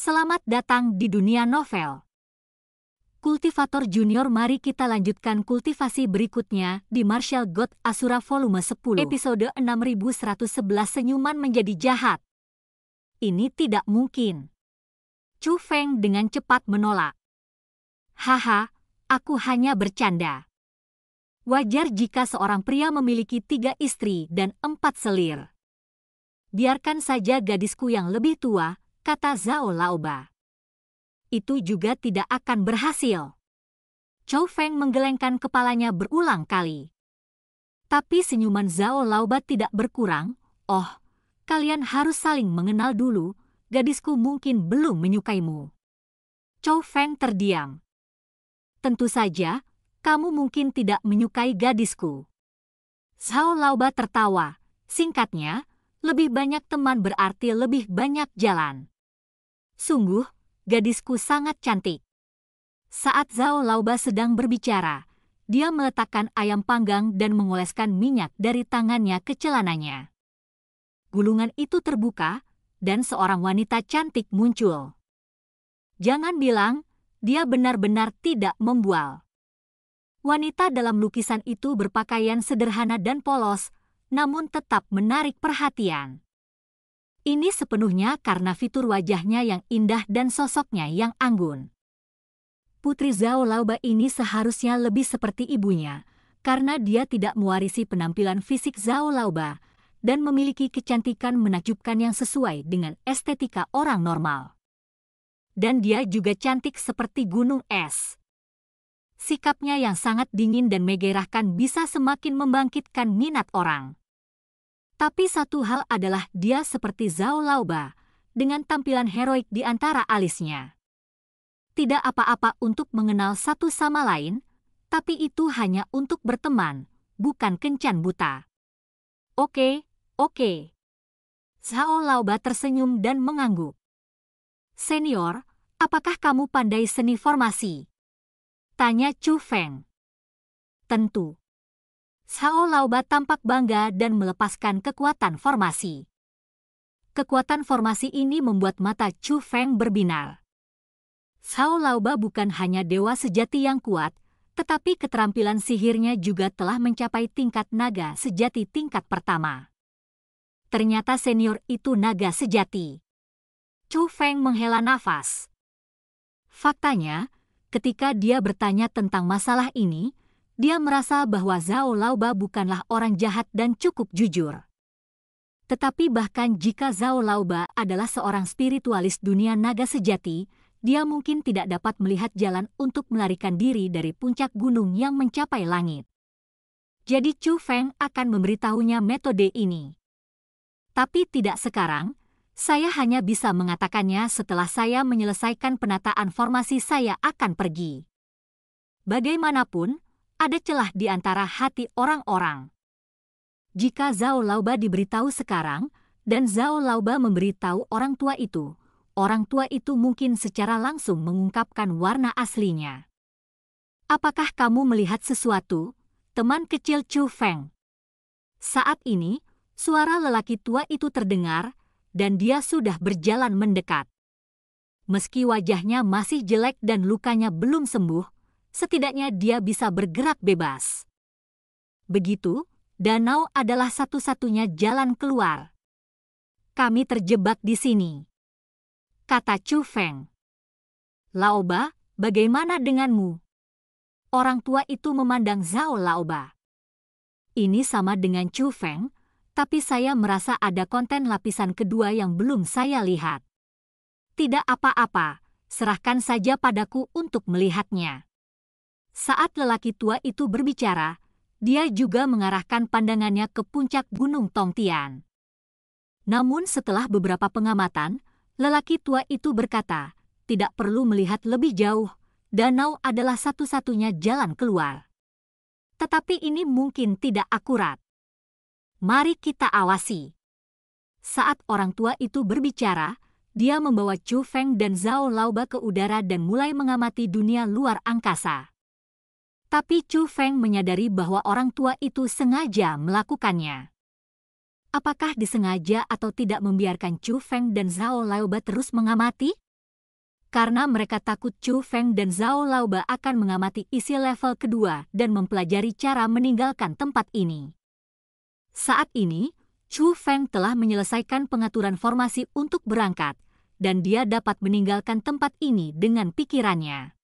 Selamat datang di dunia novel. Kultivator Junior mari kita lanjutkan kultivasi berikutnya di Marshall God Asura volume 10 episode 6111 Senyuman Menjadi Jahat. Ini tidak mungkin. Chu Feng dengan cepat menolak. Haha, aku hanya bercanda. Wajar jika seorang pria memiliki tiga istri dan empat selir. Biarkan saja gadisku yang lebih tua kata Zhao Laoba. Itu juga tidak akan berhasil. Chou Feng menggelengkan kepalanya berulang kali. Tapi senyuman Zhao Laoba tidak berkurang. Oh, kalian harus saling mengenal dulu. Gadisku mungkin belum menyukaimu. Chou Feng terdiam. Tentu saja, kamu mungkin tidak menyukai gadisku. Zhao Laoba tertawa. Singkatnya, lebih banyak teman berarti lebih banyak jalan. Sungguh, gadisku sangat cantik. Saat Zhao Lauba sedang berbicara, dia meletakkan ayam panggang dan mengoleskan minyak dari tangannya ke celananya. Gulungan itu terbuka, dan seorang wanita cantik muncul. Jangan bilang, dia benar-benar tidak membual. Wanita dalam lukisan itu berpakaian sederhana dan polos, namun tetap menarik perhatian. Ini sepenuhnya karena fitur wajahnya yang indah dan sosoknya yang anggun. Putri Zhao Lauba ini seharusnya lebih seperti ibunya, karena dia tidak mewarisi penampilan fisik Zhao Lauba dan memiliki kecantikan menakjubkan yang sesuai dengan estetika orang normal. Dan dia juga cantik seperti gunung es. Sikapnya yang sangat dingin dan megerahkan bisa semakin membangkitkan minat orang. Tapi satu hal adalah dia seperti Zhao Laoba, dengan tampilan heroik di antara alisnya. Tidak apa-apa untuk mengenal satu sama lain, tapi itu hanya untuk berteman, bukan kencan buta. Oke, oke. Zhao Laoba tersenyum dan mengangguk. Senior, apakah kamu pandai seni formasi? Tanya Chu Feng. Tentu, Sao Lauba tampak bangga dan melepaskan kekuatan formasi. Kekuatan formasi ini membuat mata Chu Feng berbinar. Sao Lauba bukan hanya dewa sejati yang kuat, tetapi keterampilan sihirnya juga telah mencapai tingkat naga sejati tingkat pertama. Ternyata senior itu naga sejati. Chu Feng menghela nafas. Faktanya, ketika dia bertanya tentang masalah ini, dia merasa bahwa Zhao Laoba bukanlah orang jahat dan cukup jujur. Tetapi bahkan jika Zhao Laoba adalah seorang spiritualis dunia naga sejati, dia mungkin tidak dapat melihat jalan untuk melarikan diri dari puncak gunung yang mencapai langit. Jadi Chu Feng akan memberitahunya metode ini. Tapi tidak sekarang, saya hanya bisa mengatakannya setelah saya menyelesaikan penataan formasi saya akan pergi. Bagaimanapun, ada celah di antara hati orang-orang. Jika Zhao Lauba diberitahu sekarang, dan Zhao Lauba memberitahu orang tua itu, orang tua itu mungkin secara langsung mengungkapkan warna aslinya. Apakah kamu melihat sesuatu, teman kecil Chu Feng? Saat ini, suara lelaki tua itu terdengar, dan dia sudah berjalan mendekat. Meski wajahnya masih jelek dan lukanya belum sembuh, setidaknya dia bisa bergerak bebas. Begitu, danau adalah satu-satunya jalan keluar. Kami terjebak di sini, kata Chu Feng. Laoba, bagaimana denganmu? Orang tua itu memandang Zhao Laoba. Ini sama dengan Chu Feng, tapi saya merasa ada konten lapisan kedua yang belum saya lihat. Tidak apa-apa, serahkan saja padaku untuk melihatnya. Saat lelaki tua itu berbicara, dia juga mengarahkan pandangannya ke puncak Gunung Tongtian. Namun setelah beberapa pengamatan, lelaki tua itu berkata, tidak perlu melihat lebih jauh, danau adalah satu-satunya jalan keluar. Tetapi ini mungkin tidak akurat. Mari kita awasi. Saat orang tua itu berbicara, dia membawa Chu Feng dan Zhao Lauba ke udara dan mulai mengamati dunia luar angkasa tapi Chu Feng menyadari bahwa orang tua itu sengaja melakukannya. Apakah disengaja atau tidak membiarkan Chu Feng dan Zhao Laoba terus mengamati? Karena mereka takut Chu Feng dan Zhao Laoba akan mengamati isi level kedua dan mempelajari cara meninggalkan tempat ini. Saat ini, Chu Feng telah menyelesaikan pengaturan formasi untuk berangkat, dan dia dapat meninggalkan tempat ini dengan pikirannya.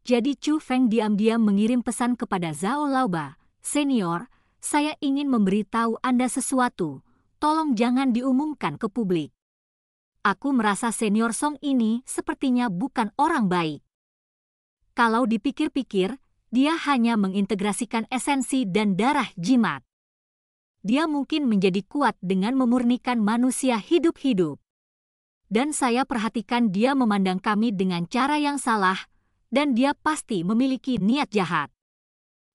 Jadi Chu Feng diam-diam mengirim pesan kepada Zhao Laoba, Senior, saya ingin memberitahu Anda sesuatu, tolong jangan diumumkan ke publik. Aku merasa senior Song ini sepertinya bukan orang baik. Kalau dipikir-pikir, dia hanya mengintegrasikan esensi dan darah jimat. Dia mungkin menjadi kuat dengan memurnikan manusia hidup-hidup. Dan saya perhatikan dia memandang kami dengan cara yang salah, dan dia pasti memiliki niat jahat.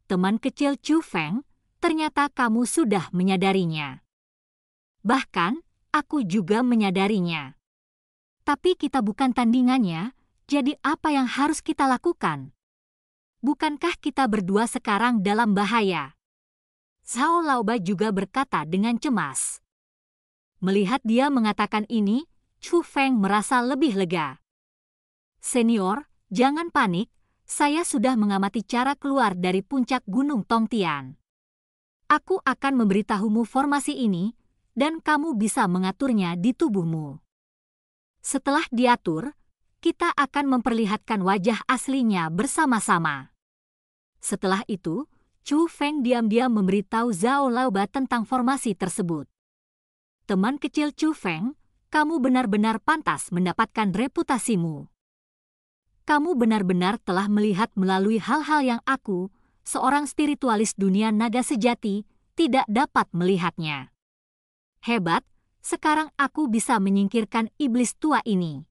Teman kecil Chu Feng, ternyata kamu sudah menyadarinya. Bahkan, aku juga menyadarinya. Tapi kita bukan tandingannya, jadi apa yang harus kita lakukan? Bukankah kita berdua sekarang dalam bahaya? Zhao Laoba juga berkata dengan cemas. Melihat dia mengatakan ini, Chu Feng merasa lebih lega. Senior, Jangan panik, saya sudah mengamati cara keluar dari puncak Gunung Tongtian. Aku akan memberitahumu formasi ini, dan kamu bisa mengaturnya di tubuhmu. Setelah diatur, kita akan memperlihatkan wajah aslinya bersama-sama. Setelah itu, Chu Feng diam-diam memberitahu Zhao Laoba tentang formasi tersebut. Teman kecil Chu Feng, kamu benar-benar pantas mendapatkan reputasimu kamu benar-benar telah melihat melalui hal-hal yang aku, seorang spiritualis dunia naga sejati, tidak dapat melihatnya. Hebat, sekarang aku bisa menyingkirkan iblis tua ini.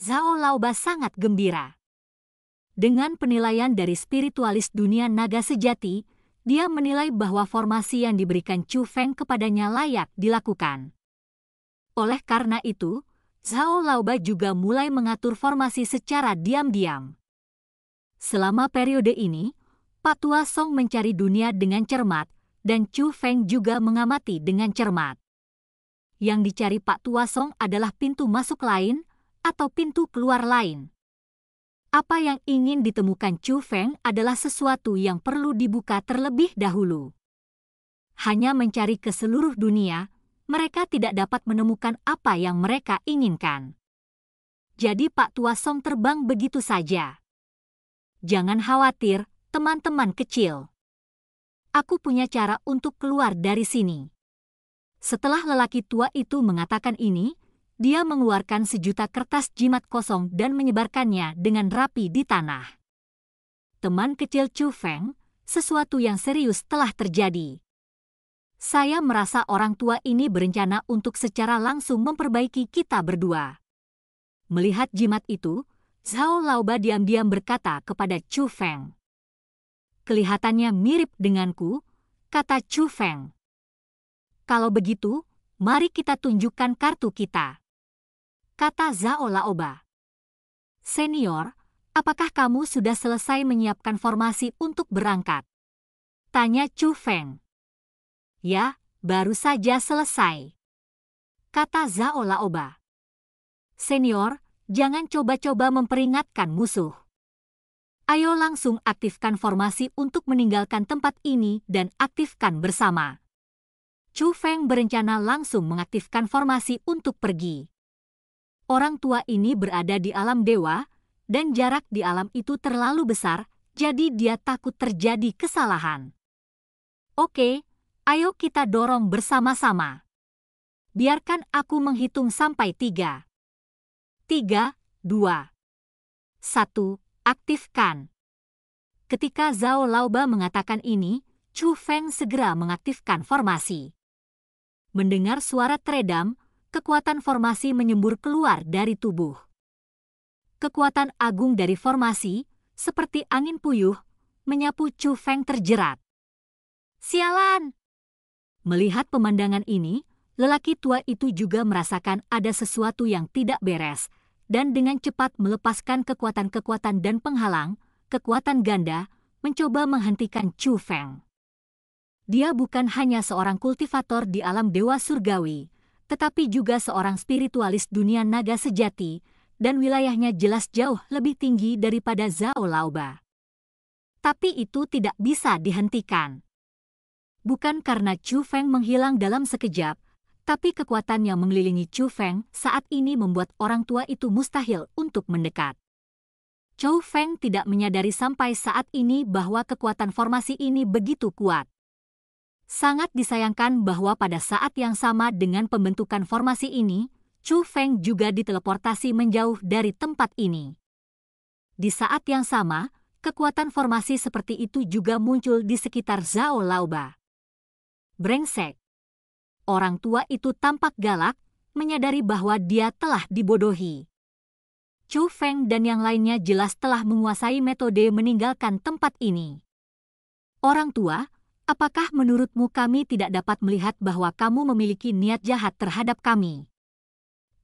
Zhao Laoba sangat gembira. Dengan penilaian dari spiritualis dunia naga sejati, dia menilai bahwa formasi yang diberikan Chu Feng kepadanya layak dilakukan. Oleh karena itu, Zhao Lauba juga mulai mengatur formasi secara diam-diam. Selama periode ini, Patua Song mencari dunia dengan cermat, dan Chu Feng juga mengamati dengan cermat. Yang dicari Pak Tua Song adalah pintu masuk lain atau pintu keluar lain. Apa yang ingin ditemukan Chu Feng adalah sesuatu yang perlu dibuka terlebih dahulu. Hanya mencari ke seluruh dunia mereka tidak dapat menemukan apa yang mereka inginkan. Jadi Pak Tua Song terbang begitu saja. Jangan khawatir, teman-teman kecil. Aku punya cara untuk keluar dari sini. Setelah lelaki tua itu mengatakan ini, dia mengeluarkan sejuta kertas jimat kosong dan menyebarkannya dengan rapi di tanah. Teman kecil Chu Feng, sesuatu yang serius telah terjadi. Saya merasa orang tua ini berencana untuk secara langsung memperbaiki kita berdua. Melihat jimat itu, Zhao Laoba diam-diam berkata kepada Chu Feng. Kelihatannya mirip denganku, kata Chu Feng. Kalau begitu, mari kita tunjukkan kartu kita. Kata Zhao Laoba. Senior, apakah kamu sudah selesai menyiapkan formasi untuk berangkat? Tanya Chu Feng. Ya, baru saja selesai. Kata Zaola Oba. Senior, jangan coba-coba memperingatkan musuh. Ayo langsung aktifkan formasi untuk meninggalkan tempat ini dan aktifkan bersama. Chu Feng berencana langsung mengaktifkan formasi untuk pergi. Orang tua ini berada di alam dewa, dan jarak di alam itu terlalu besar, jadi dia takut terjadi kesalahan. Oke, Ayo kita dorong bersama-sama. Biarkan aku menghitung sampai tiga. Tiga, dua, satu, aktifkan. Ketika Zhao Lauba mengatakan ini, Chu Feng segera mengaktifkan formasi. Mendengar suara teredam, kekuatan formasi menyembur keluar dari tubuh. Kekuatan agung dari formasi, seperti angin puyuh, menyapu Chu Feng terjerat. Sialan! Melihat pemandangan ini, lelaki tua itu juga merasakan ada sesuatu yang tidak beres, dan dengan cepat melepaskan kekuatan-kekuatan dan penghalang, kekuatan ganda, mencoba menghentikan Chu Feng. Dia bukan hanya seorang kultivator di alam dewa surgawi, tetapi juga seorang spiritualis dunia naga sejati, dan wilayahnya jelas jauh lebih tinggi daripada Zhao Laoba. Tapi itu tidak bisa dihentikan bukan karena Chu Feng menghilang dalam sekejap, tapi kekuatan yang mengelilingi Chu Feng saat ini membuat orang tua itu mustahil untuk mendekat. Chu Feng tidak menyadari sampai saat ini bahwa kekuatan formasi ini begitu kuat. Sangat disayangkan bahwa pada saat yang sama dengan pembentukan formasi ini, Chu Feng juga diteleportasi menjauh dari tempat ini. Di saat yang sama, kekuatan formasi seperti itu juga muncul di sekitar Zhao Laoba brengsek. Orang tua itu tampak galak, menyadari bahwa dia telah dibodohi. Chu Feng dan yang lainnya jelas telah menguasai metode meninggalkan tempat ini. Orang tua, apakah menurutmu kami tidak dapat melihat bahwa kamu memiliki niat jahat terhadap kami?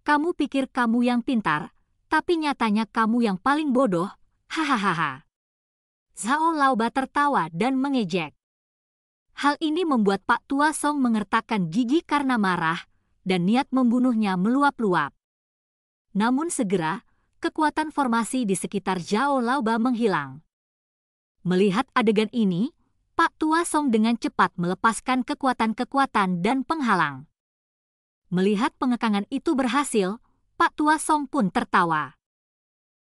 Kamu pikir kamu yang pintar, tapi nyatanya kamu yang paling bodoh, hahaha. Zhao Laoba tertawa dan mengejek. Hal ini membuat Pak Tua Song mengertakkan gigi karena marah dan niat membunuhnya meluap-luap. Namun segera, kekuatan formasi di sekitar Jao Laoba menghilang. Melihat adegan ini, Pak Tua Song dengan cepat melepaskan kekuatan-kekuatan dan penghalang. Melihat pengekangan itu berhasil, Pak Tua Song pun tertawa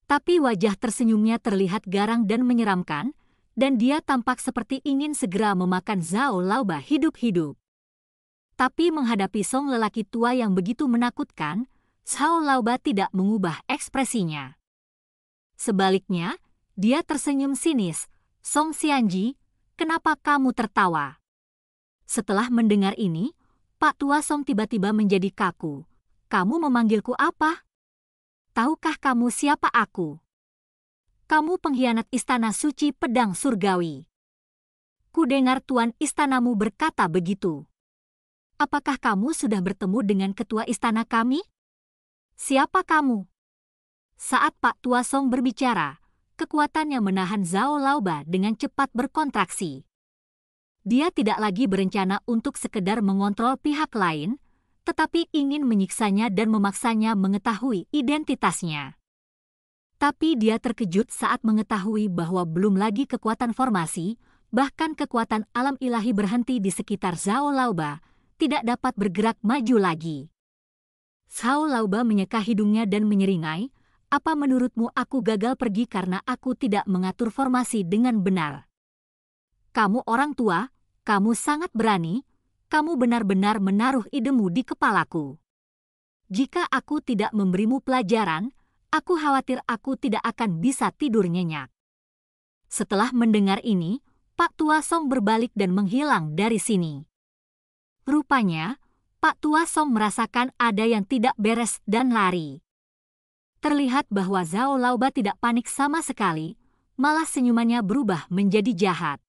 tapi wajah tersenyumnya terlihat garang dan menyeramkan dan dia tampak seperti ingin segera memakan Zhao Laoba hidup-hidup. Tapi menghadapi Song lelaki tua yang begitu menakutkan, Zhao Laoba tidak mengubah ekspresinya. Sebaliknya, dia tersenyum sinis, Song Xianji, kenapa kamu tertawa? Setelah mendengar ini, Pak Tua Song tiba-tiba menjadi kaku. Kamu memanggilku apa? Tahukah kamu siapa aku? kamu pengkhianat istana suci pedang surgawi. Kudengar tuan istanamu berkata begitu. Apakah kamu sudah bertemu dengan ketua istana kami? Siapa kamu? Saat Pak Tua Song berbicara, kekuatannya menahan Zhao Laoba dengan cepat berkontraksi. Dia tidak lagi berencana untuk sekedar mengontrol pihak lain, tetapi ingin menyiksanya dan memaksanya mengetahui identitasnya. Tapi dia terkejut saat mengetahui bahwa belum lagi kekuatan formasi, bahkan kekuatan alam ilahi berhenti di sekitar Zhao Lauba, tidak dapat bergerak maju lagi. Zhao Lauba menyeka hidungnya dan menyeringai, apa menurutmu aku gagal pergi karena aku tidak mengatur formasi dengan benar? Kamu orang tua, kamu sangat berani, kamu benar-benar menaruh idemu di kepalaku. Jika aku tidak memberimu pelajaran, Aku khawatir aku tidak akan bisa tidur nyenyak. Setelah mendengar ini, Pak Tua Song berbalik dan menghilang dari sini. Rupanya, Pak Tua Song merasakan ada yang tidak beres dan lari. Terlihat bahwa Zhao Lauba tidak panik sama sekali, malah senyumannya berubah menjadi jahat.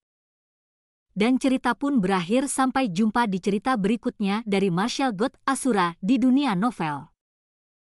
Dan cerita pun berakhir sampai jumpa di cerita berikutnya dari Marshall God Asura di dunia novel.